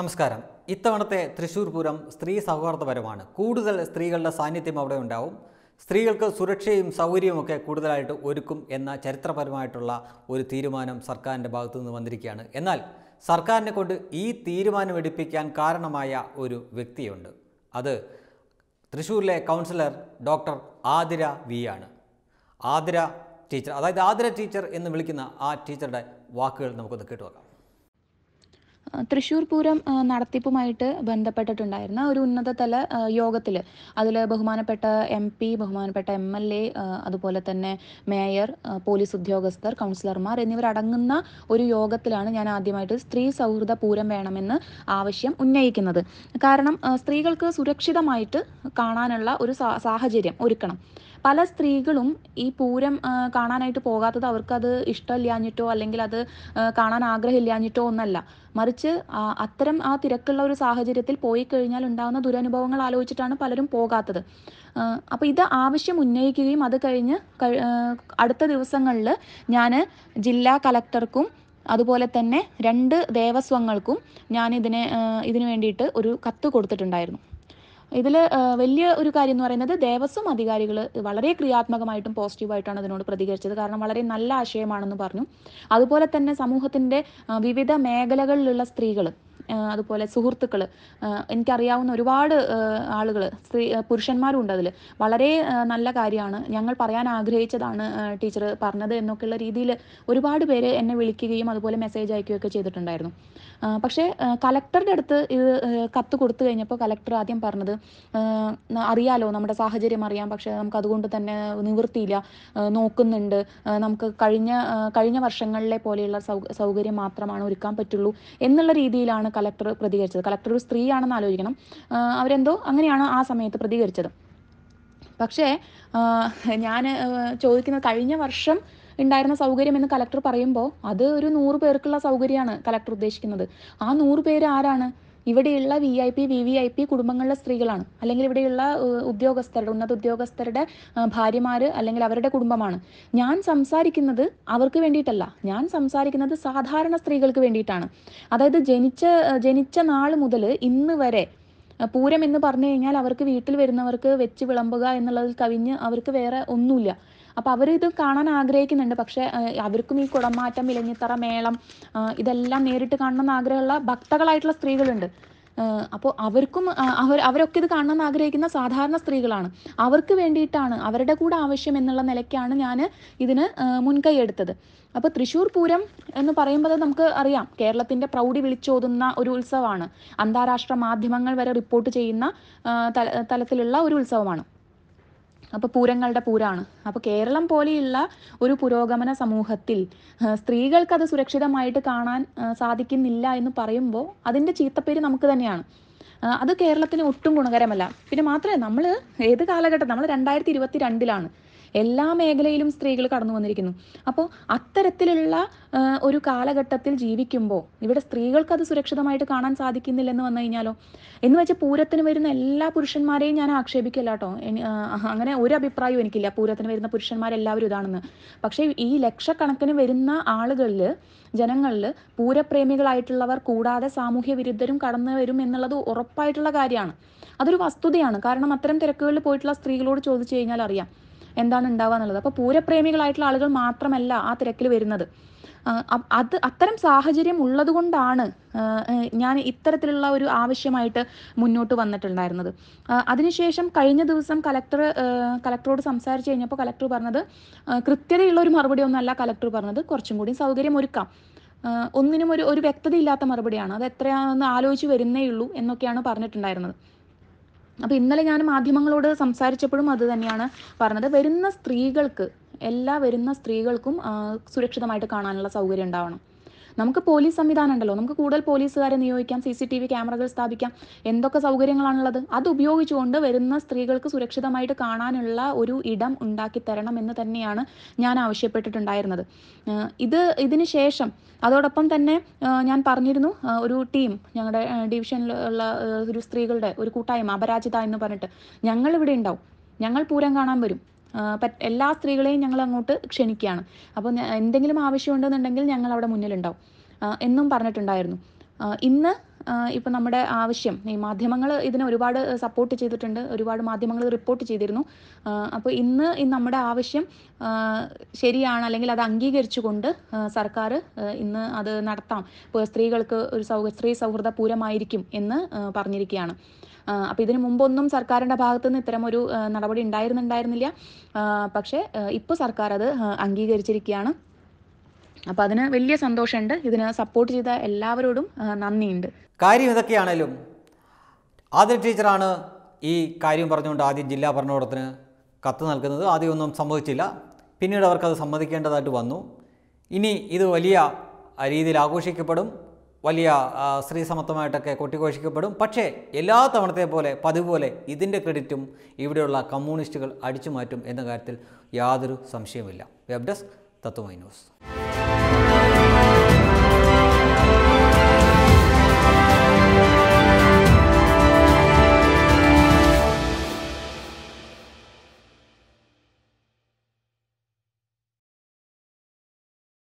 നമസ്കാരം ഇത്തവണത്തെ തൃശ്ശൂർ പൂരം സ്ത്രീ സൗഹാർദ്ദപരമാണ് കൂടുതൽ സ്ത്രീകളുടെ സാന്നിധ്യം അവിടെ ഉണ്ടാവും സ്ത്രീകൾക്ക് സുരക്ഷയും സൗകര്യവുമൊക്കെ കൂടുതലായിട്ട് ഒരുക്കും എന്ന ചരിത്രപരമായിട്ടുള്ള ഒരു തീരുമാനം സർക്കാരിൻ്റെ ഭാഗത്തു നിന്ന് വന്നിരിക്കുകയാണ് എന്നാൽ സർക്കാരിനെ കൊണ്ട് ഈ തീരുമാനം എടുപ്പിക്കാൻ കാരണമായ ഒരു വ്യക്തിയുണ്ട് അത് തൃശ്ശൂരിലെ കൗൺസിലർ ഡോക്ടർ ആതിര വി ആണ് ആതിര ടീച്ചർ അതായത് ആതിര ടീച്ചർ എന്ന് വിളിക്കുന്ന ആ ടീച്ചറുടെ വാക്കുകൾ നമുക്കൊന്ന് കേട്ടു തൃശ്ശൂർ പൂരം നടത്തിപ്പുമായിട്ട് ബന്ധപ്പെട്ടിട്ടുണ്ടായിരുന്ന ഒരു ഉന്നതതല യോഗത്തിൽ അതിൽ ബഹുമാനപ്പെട്ട എം പി ബഹുമാനപ്പെട്ട എം എൽ എ അതുപോലെ തന്നെ മേയർ പോലീസ് ഉദ്യോഗസ്ഥർ കൗൺസിലർമാർ എന്നിവരടങ്ങുന്ന ഒരു യോഗത്തിലാണ് ഞാൻ ആദ്യമായിട്ട് സ്ത്രീ സൗഹൃദ പൂരം വേണമെന്ന് ആവശ്യം ഉന്നയിക്കുന്നത് കാരണം സ്ത്രീകൾക്ക് സുരക്ഷിതമായിട്ട് കാണാനുള്ള ഒരു സാഹചര്യം ഒരുക്കണം പല സ്ത്രീകളും ഈ പൂരം കാണാനായിട്ട് പോകാത്തത് അത് ഇഷ്ടമില്ലാഞ്ഞിട്ടോ അല്ലെങ്കിൽ അത് കാണാൻ ആഗ്രഹമില്ലാഞ്ഞിട്ടോ ഒന്നല്ല മറിച്ച് അത്തരം ആ തിരക്കുള്ള ഒരു സാഹചര്യത്തിൽ പോയി കഴിഞ്ഞാൽ ഉണ്ടാകുന്ന ദുരനുഭവങ്ങൾ ആലോചിച്ചിട്ടാണ് പലരും പോകാത്തത് അപ്പോൾ ഇത് ആവശ്യം ഉന്നയിക്കുകയും അത് കഴിഞ്ഞ് അടുത്ത ദിവസങ്ങളിൽ ഞാൻ ജില്ലാ കലക്ടർക്കും അതുപോലെ തന്നെ രണ്ട് ദേവസ്വങ്ങൾക്കും ഞാൻ ഇതിനെ ഇതിനു വേണ്ടിയിട്ട് ഒരു കത്ത് കൊടുത്തിട്ടുണ്ടായിരുന്നു ഇതിൽ വലിയ ഒരു കാര്യം എന്ന് പറയുന്നത് ദേവസ്വം അധികാരികൾ വളരെ ക്രിയാത്മകമായിട്ടും പോസിറ്റീവായിട്ടാണ് അതിനോട് പ്രതികരിച്ചത് കാരണം വളരെ നല്ല ആശയമാണെന്ന് പറഞ്ഞു അതുപോലെ തന്നെ സമൂഹത്തിൻ്റെ വിവിധ മേഖലകളിലുള്ള സ്ത്രീകൾ അതുപോലെ സുഹൃത്തുക്കൾ എനിക്കറിയാവുന്ന ഒരുപാട് ആളുകൾ സ്ത്രീ പുരുഷന്മാരും ഉണ്ട് അതിൽ വളരെ നല്ല കാര്യമാണ് ഞങ്ങൾ പറയാൻ ആഗ്രഹിച്ചതാണ് ടീച്ചർ പറഞ്ഞത് എന്നൊക്കെയുള്ള രീതിയിൽ ഒരുപാട് പേര് എന്നെ വിളിക്കുകയും അതുപോലെ മെസ്സേജ് അയക്കുകയൊക്കെ ചെയ്തിട്ടുണ്ടായിരുന്നു പക്ഷേ കലക്ടറുടെ അടുത്ത് ഇത് കത്ത് കൊടുത്തു കഴിഞ്ഞപ്പോൾ കലക്ടർ ആദ്യം പറഞ്ഞത് അറിയാലോ നമ്മുടെ സാഹചര്യം അറിയാം പക്ഷേ നമുക്ക് അതുകൊണ്ട് തന്നെ നിവൃത്തിയില്ല നോക്കുന്നുണ്ട് നമുക്ക് കഴിഞ്ഞ കഴിഞ്ഞ വർഷങ്ങളിലെ പോലെയുള്ള സൗകര്യം മാത്രമാണ് ഒരുക്കാൻ പറ്റുള്ളൂ എന്നുള്ള രീതിയിലാണ് കലക്ടർ പ്രതികരിച്ചത് കലക്ടർ ഒരു സ്ത്രീയാണെന്ന് ആലോചിക്കണം അവരെന്തോ അങ്ങനെയാണ് ആ സമയത്ത് പ്രതികരിച്ചത് പക്ഷേ ഞാൻ ചോദിക്കുന്ന കഴിഞ്ഞ വർഷം ഉണ്ടായിരുന്ന സൗകര്യം എന്ന് കലക്ടർ പറയുമ്പോൾ അത് ഒരു നൂറ് പേർക്കുള്ള സൗകര്യമാണ് കലക്ടർ ഉദ്ദേശിക്കുന്നത് ആ നൂറ് പേര് ആരാണ് ഇവിടെയുള്ള V I P V V I P കുടുംബങ്ങളിലെ സ്ത്രീകളാണ് അല്ലെങ്കിൽ ഇവിടെയുള്ള ഉദ്യോഗസ്ഥരുടെ ഉന്നത ഉദ്യോഗസ്ഥരുടെ ഭാര്യമാർ അല്ലെങ്കിൽ അവരുടെ കുടുംബമാണ് ഞാൻ സംസാരിക്കുന്നത് അവർക്ക് വേണ്ടിയിട്ടല്ല ഞാൻ സംസാരിക്കുന്നത് സാധാരണ സ്ത്രീകൾക്ക് വേണ്ടിയിട്ടാണ് അതായത് ജനിച്ച ജനിച്ച നാൾ മുതൽ ഇന്ന് വരെ പൂരം എന്ന് പറഞ്ഞു കഴിഞ്ഞാൽ അവർക്ക് വീട്ടിൽ വരുന്നവർക്ക് വെച്ച് വിളമ്പുക എന്നുള്ളതിൽ കവിഞ്ഞ് അവർക്ക് വേറെ ഒന്നുമില്ല അപ്പോൾ അവർ ഇത് കാണാൻ ആഗ്രഹിക്കുന്നുണ്ട് പക്ഷേ അവർക്കും ഈ കുടമാറ്റം ഇലഞ്ഞിത്തറ മേളം ഇതെല്ലാം നേരിട്ട് കാണണമെന്ന് ആഗ്രഹമുള്ള ഭക്തകളായിട്ടുള്ള സ്ത്രീകളുണ്ട് അപ്പോൾ അവർക്കും അവർ അവരൊക്കെ ഇത് കാണണമെന്ന് ആഗ്രഹിക്കുന്ന സാധാരണ സ്ത്രീകളാണ് അവർക്ക് വേണ്ടിയിട്ടാണ് അവരുടെ കൂടെ ആവശ്യം എന്നുള്ള നിലയ്ക്കാണ് ഞാൻ ഇതിന് മുൻകൈ എടുത്തത് അപ്പോൾ തൃശ്ശൂർ പൂരം എന്ന് പറയുമ്പോൾ നമുക്ക് അറിയാം കേരളത്തിൻ്റെ പ്രൗഢി വിളിച്ചോതുന്ന ഒരു ഉത്സവമാണ് അന്താരാഷ്ട്ര മാധ്യമങ്ങൾ വരെ റിപ്പോർട്ട് ചെയ്യുന്ന തലത്തിലുള്ള ഒരു ഉത്സവമാണ് അപ്പോൾ പൂരങ്ങളുടെ പൂരാണ് അപ്പോൾ കേരളം പോലെയുള്ള ഒരു പുരോഗമന സമൂഹത്തിൽ അത് സുരക്ഷിതമായിട്ട് കാണാൻ സാധിക്കുന്നില്ല എന്ന് പറയുമ്പോൾ അതിന്റെ ചീത്തപ്പേര് നമുക്ക് തന്നെയാണ് അത് കേരളത്തിന് ഒട്ടും ഗുണകരമല്ല പിന്നെ മാത്രമേ നമ്മൾ ഏത് കാലഘട്ടം നമ്മൾ രണ്ടായിരത്തി ഇരുപത്തി രണ്ടിലാണ് എല്ലാ മേഖലയിലും സ്ത്രീകൾ കടന്നു വന്നിരിക്കുന്നു അപ്പോൾ അത്തരത്തിലുള്ള ഒരു കാലഘട്ടത്തിൽ ജീവിക്കുമ്പോൾ ഇവിടെ സ്ത്രീകൾക്ക് അത് സുരക്ഷിതമായിട്ട് കാണാൻ സാധിക്കുന്നില്ലെന്ന് വന്നു കഴിഞ്ഞാലോ എന്ന് വെച്ചാൽ പൂരത്തിന് വരുന്ന എല്ലാ പുരുഷന്മാരെയും ഞാൻ ആക്ഷേപിക്കില്ല കേട്ടോ അങ്ങനെ ഒരു അഭിപ്രായവും എനിക്കില്ല പൂരത്തിന് വരുന്ന പുരുഷന്മാരെല്ലാവരും ഇതാണെന്ന് പക്ഷേ ഈ ലക്ഷക്കണക്കിന് വരുന്ന ആളുകളിൽ ജനങ്ങളിൽ പൂരപ്രേമികളായിട്ടുള്ളവർ കൂടാതെ സാമൂഹ്യ വിരുദ്ധരും കടന്നു വരും എന്നുള്ളത് ഉറപ്പായിട്ടുള്ള കാര്യമാണ് അതൊരു വസ്തുതയാണ് കാരണം അത്തരം തിരക്കുകളിൽ പോയിട്ടുള്ള സ്ത്രീകളോട് ചോദിച്ചു കഴിഞ്ഞാൽ അറിയാം എന്താണ് ഉണ്ടാവുക എന്നുള്ളത് അപ്പോൾ പൂരപ്രേമികളായിട്ടുള്ള ആളുകൾ മാത്രമല്ല ആ തിരക്കിൽ വരുന്നത് അത് അത്തരം സാഹചര്യം ഉള്ളതുകൊണ്ടാണ് ഞാൻ ഇത്തരത്തിലുള്ള ഒരു ആവശ്യമായിട്ട് മുന്നോട്ട് വന്നിട്ടുണ്ടായിരുന്നത് അതിനുശേഷം കഴിഞ്ഞ ദിവസം കലക്ടർ കലക്ടറോട് സംസാരിച്ച് കഴിഞ്ഞപ്പോൾ കലക്ടർ പറഞ്ഞത് കൃത്യതയുള്ള ഒരു മറുപടി ഒന്നല്ല കലക്ടർ പറഞ്ഞത് കുറച്ചും കൂടി സൗകര്യം ഒരുക്കാം ഒന്നിനും ഒരു ഒരു വ്യക്തതയില്ലാത്ത മറുപടിയാണ് അത് എത്രയാണെന്ന് ആലോചിച്ച് വരുന്നേ ഉള്ളൂ എന്നൊക്കെയാണ് പറഞ്ഞിട്ടുണ്ടായിരുന്നത് അപ്പോൾ ഇന്നലെ ഞാൻ മാധ്യമങ്ങളോട് സംസാരിച്ചപ്പോഴും അത് തന്നെയാണ് പറഞ്ഞത് വരുന്ന സ്ത്രീകൾക്ക് എല്ലാ വരുന്ന സ്ത്രീകൾക്കും സുരക്ഷിതമായിട്ട് കാണാനുള്ള സൗകര്യം ഉണ്ടാവണം നമുക്ക് പോലീസ് സംവിധാനം ഉണ്ടല്ലോ നമുക്ക് കൂടുതൽ പോലീസുകാരെ നിയോഗിക്കാം സി സി ടി വി ക്യാമറകൾ സ്ഥാപിക്കാം എന്തൊക്കെ സൗകര്യങ്ങളാണുള്ളത് അത് ഉപയോഗിച്ചുകൊണ്ട് വരുന്ന സ്ത്രീകൾക്ക് സുരക്ഷിതമായിട്ട് കാണാനുള്ള ഒരു ഇടം ഉണ്ടാക്കി തരണം എന്ന് തന്നെയാണ് ഞാൻ ആവശ്യപ്പെട്ടിട്ടുണ്ടായിരുന്നത് ഇത് ഇതിനു ശേഷം അതോടൊപ്പം തന്നെ ഞാൻ പറഞ്ഞിരുന്നു ഒരു ടീം ഞങ്ങളുടെ ഡിവിഷനിലുള്ള ഒരു സ്ത്രീകളുടെ ഒരു കൂട്ടായ്മ അപരാജിത എന്ന് പറഞ്ഞിട്ട് ഞങ്ങൾ ഇവിടെ ഉണ്ടാവും ഞങ്ങൾ പൂരം കാണാൻ വരും എല്ലാ സ്ത്രീകളെയും ഞങ്ങൾ അങ്ങോട്ട് ക്ഷണിക്കുകയാണ് അപ്പോൾ എന്തെങ്കിലും ആവശ്യമുണ്ടെന്നുണ്ടെങ്കിൽ ഞങ്ങൾ അവിടെ മുന്നിലുണ്ടാവും എന്നും പറഞ്ഞിട്ടുണ്ടായിരുന്നു ഇന്ന് ഇപ്പം നമ്മുടെ ആവശ്യം ഈ മാധ്യമങ്ങൾ ഇതിനെ ഒരുപാട് സപ്പോർട്ട് ചെയ്തിട്ടുണ്ട് ഒരുപാട് മാധ്യമങ്ങൾ റിപ്പോർട്ട് ചെയ്തിരുന്നു അപ്പോൾ ഇന്ന് നമ്മുടെ ആവശ്യം ശരിയാണ് അല്ലെങ്കിൽ അത് അംഗീകരിച്ചുകൊണ്ട് സർക്കാർ ഇന്ന് അത് നടത്താം ഇപ്പോൾ സ്ത്രീകൾക്ക് ഒരു സൗ സ്ത്രീ പൂരമായിരിക്കും എന്ന് പറഞ്ഞിരിക്കുകയാണ് അപ്പോൾ ഇതിനു മുമ്പൊന്നും സർക്കാരിൻ്റെ ഭാഗത്തു നിന്ന് ഇത്തരമൊരു നടപടി ഉണ്ടായിരുന്നുണ്ടായിരുന്നില്ല പക്ഷേ ഇപ്പോൾ സർക്കാർ അത് അംഗീകരിച്ചിരിക്കുകയാണ് അപ്പോൾ അതിന് വലിയ സന്തോഷമുണ്ട് ഇതിന് സപ്പോർട്ട് ചെയ്ത എല്ലാവരോടും നന്ദിയുണ്ട് കാര്യം ഇതൊക്കെയാണേലും ആദ്യം ടീച്ചറാണ് ഈ കാര്യം പറഞ്ഞുകൊണ്ട് ആദ്യം ജില്ലാ ഭരണകൂടത്തിന് കത്ത് നൽകുന്നത് ആദ്യമൊന്നും സമ്മതിച്ചില്ല പിന്നീട് അവർക്കത് സമ്മതിക്കേണ്ടതായിട്ട് വന്നു ഇനി ഇത് വലിയ രീതിയിൽ ആഘോഷിക്കപ്പെടും വലിയ സ്ത്രീ സമത്വമായിട്ടൊക്കെ കൊട്ടിഘോഷിക്കപ്പെടും പക്ഷേ എല്ലാ തവണത്തെ പോലെ പതിവ് പോലെ ഇതിൻ്റെ ക്രെഡിറ്റും ഇവിടെയുള്ള കമ്മ്യൂണിസ്റ്റുകൾ അടിച്ചു മാറ്റും എന്ന കാര്യത്തിൽ യാതൊരു സംശയവുമില്ല വെബ് ഡെസ്ക് だと思います。